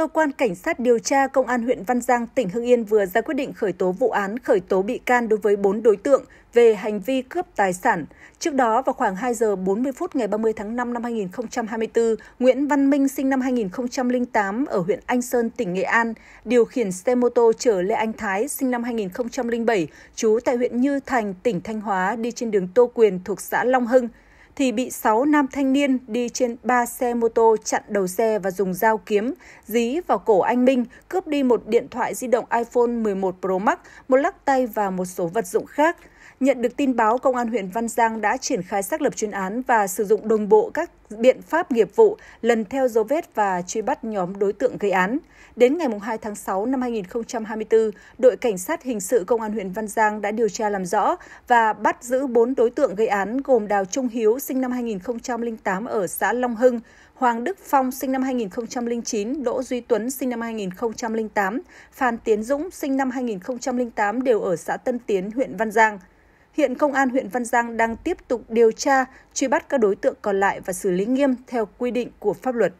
cơ quan cảnh sát điều tra Công an huyện Văn Giang, tỉnh Hưng Yên vừa ra quyết định khởi tố vụ án, khởi tố bị can đối với 4 đối tượng về hành vi cướp tài sản. Trước đó, vào khoảng 2 giờ 40 phút ngày 30 tháng 5 năm 2024, Nguyễn Văn Minh sinh năm 2008 ở huyện Anh Sơn, tỉnh Nghệ An, điều khiển xe mô tô chở Lê Anh Thái sinh năm 2007, trú tại huyện Như Thành, tỉnh Thanh Hóa đi trên đường Tô Quyền thuộc xã Long Hưng thì bị 6 nam thanh niên đi trên 3 xe mô tô chặn đầu xe và dùng dao kiếm dí vào cổ anh Minh, cướp đi một điện thoại di động iPhone 11 Pro Max, một lắc tay và một số vật dụng khác. Nhận được tin báo, Công an huyện Văn Giang đã triển khai xác lập chuyên án và sử dụng đồng bộ các biện pháp nghiệp vụ lần theo dấu vết và truy bắt nhóm đối tượng gây án. Đến ngày 2 tháng 6 năm 2024, đội Cảnh sát Hình sự Công an huyện Văn Giang đã điều tra làm rõ và bắt giữ 4 đối tượng gây án gồm Đào Trung Hiếu sinh năm 2008 ở xã Long Hưng, Hoàng Đức Phong sinh năm 2009, Đỗ Duy Tuấn sinh năm 2008, Phan Tiến Dũng sinh năm 2008 đều ở xã Tân Tiến, huyện Văn Giang. Hiện Công an huyện Văn Giang đang tiếp tục điều tra, truy bắt các đối tượng còn lại và xử lý nghiêm theo quy định của pháp luật.